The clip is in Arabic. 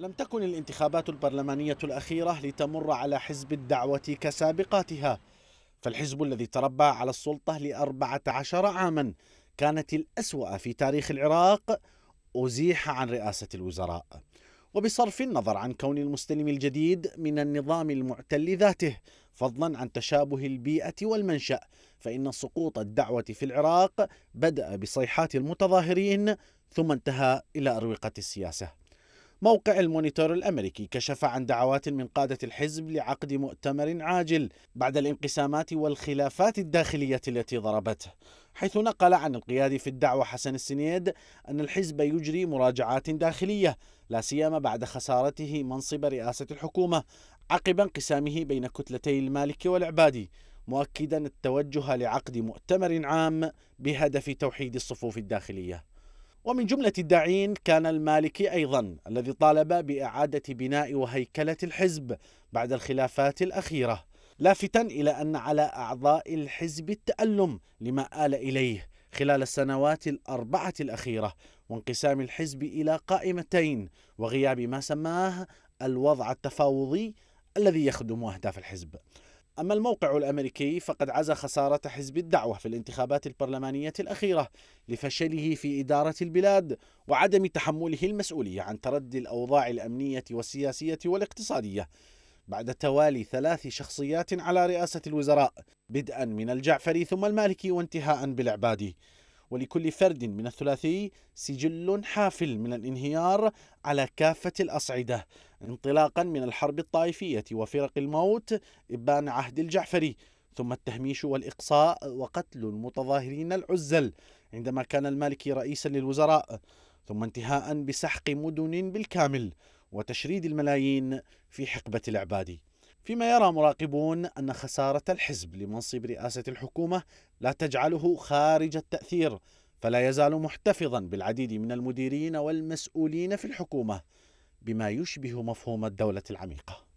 لم تكن الانتخابات البرلمانية الأخيرة لتمر على حزب الدعوة كسابقاتها فالحزب الذي تربى على السلطة لأربعة عشر عاما كانت الأسوأ في تاريخ العراق أزيح عن رئاسة الوزراء وبصرف النظر عن كون المستلم الجديد من النظام المعتل ذاته فضلا عن تشابه البيئة والمنشأ فإن سقوط الدعوة في العراق بدأ بصيحات المتظاهرين ثم انتهى إلى أروقة السياسة موقع المونيتور الأمريكي كشف عن دعوات من قادة الحزب لعقد مؤتمر عاجل بعد الانقسامات والخلافات الداخلية التي ضربته حيث نقل عن القيادي في الدعوة حسن السنيد أن الحزب يجري مراجعات داخلية لا سيما بعد خسارته منصب رئاسة الحكومة عقب انقسامه بين كتلتي المالك والعبادي مؤكدا التوجه لعقد مؤتمر عام بهدف توحيد الصفوف الداخليه ومن جملة الداعين كان المالكي أيضا الذي طالب بإعادة بناء وهيكلة الحزب بعد الخلافات الأخيرة لافتا إلى أن على أعضاء الحزب التألم لما آل إليه خلال السنوات الأربعة الأخيرة وانقسام الحزب إلى قائمتين وغياب ما سماه الوضع التفاوضي الذي يخدم أهداف الحزب أما الموقع الأمريكي فقد عزى خسارة حزب الدعوة في الانتخابات البرلمانية الأخيرة لفشله في إدارة البلاد وعدم تحمله المسؤولية عن تردي الأوضاع الأمنية والسياسية والاقتصادية بعد توالي ثلاث شخصيات على رئاسة الوزراء بدءا من الجعفري ثم المالكي وانتهاء بالعبادي ولكل فرد من الثلاثي سجل حافل من الانهيار على كافة الأصعدة انطلاقا من الحرب الطائفية وفرق الموت إبان عهد الجعفري ثم التهميش والإقصاء وقتل المتظاهرين العزل عندما كان المالكي رئيسا للوزراء ثم انتهاء بسحق مدن بالكامل وتشريد الملايين في حقبة العبادي فيما يرى مراقبون أن خسارة الحزب لمنصب رئاسة الحكومة لا تجعله خارج التأثير فلا يزال محتفظا بالعديد من المديرين والمسؤولين في الحكومة بما يشبه مفهوم الدولة العميقة